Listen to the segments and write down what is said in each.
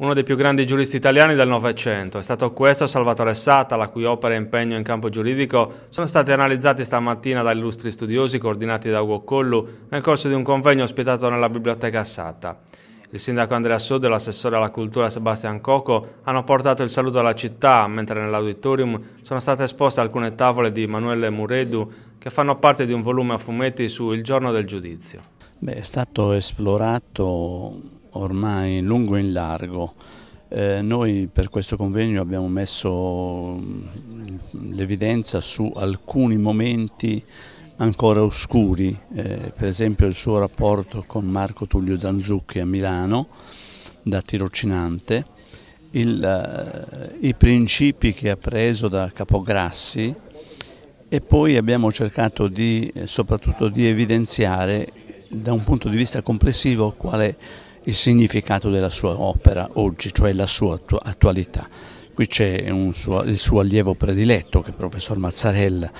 uno dei più grandi giuristi italiani del Novecento. È stato questo Salvatore Sata, la cui opera e impegno in campo giuridico sono stati analizzati stamattina da illustri studiosi coordinati da Ugo Collu nel corso di un convegno ospitato nella biblioteca Sata. Il sindaco Andrea Sodo e l'assessore alla cultura Sebastian Coco hanno portato il saluto alla città, mentre nell'auditorium sono state esposte alcune tavole di Emanuele Muredu che fanno parte di un volume a fumetti su Il giorno del giudizio. Beh, è stato esplorato ormai in lungo e in largo. Eh, noi per questo convegno abbiamo messo mm, l'evidenza su alcuni momenti ancora oscuri, eh, per esempio il suo rapporto con Marco Tullio Zanzucchi a Milano da tirocinante, il, eh, i principi che ha preso da Capograssi e poi abbiamo cercato di, eh, soprattutto di evidenziare da un punto di vista complessivo quale il significato della sua opera oggi, cioè la sua attualità. Qui c'è il suo allievo prediletto che è il professor Mazzarella,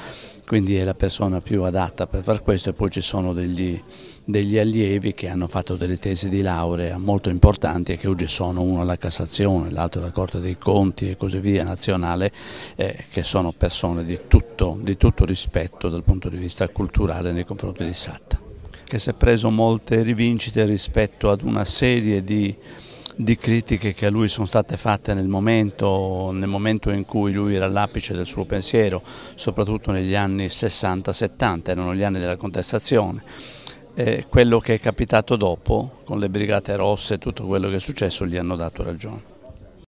quindi è la persona più adatta per far questo e poi ci sono degli, degli allievi che hanno fatto delle tesi di laurea molto importanti e che oggi sono uno alla Cassazione, l'altro alla Corte dei Conti e così via nazionale, eh, che sono persone di tutto, di tutto rispetto dal punto di vista culturale nei confronti di Satta che si è preso molte rivincite rispetto ad una serie di, di critiche che a lui sono state fatte nel momento, nel momento in cui lui era all'apice del suo pensiero, soprattutto negli anni 60-70, erano gli anni della contestazione. Eh, quello che è capitato dopo, con le brigate rosse e tutto quello che è successo, gli hanno dato ragione.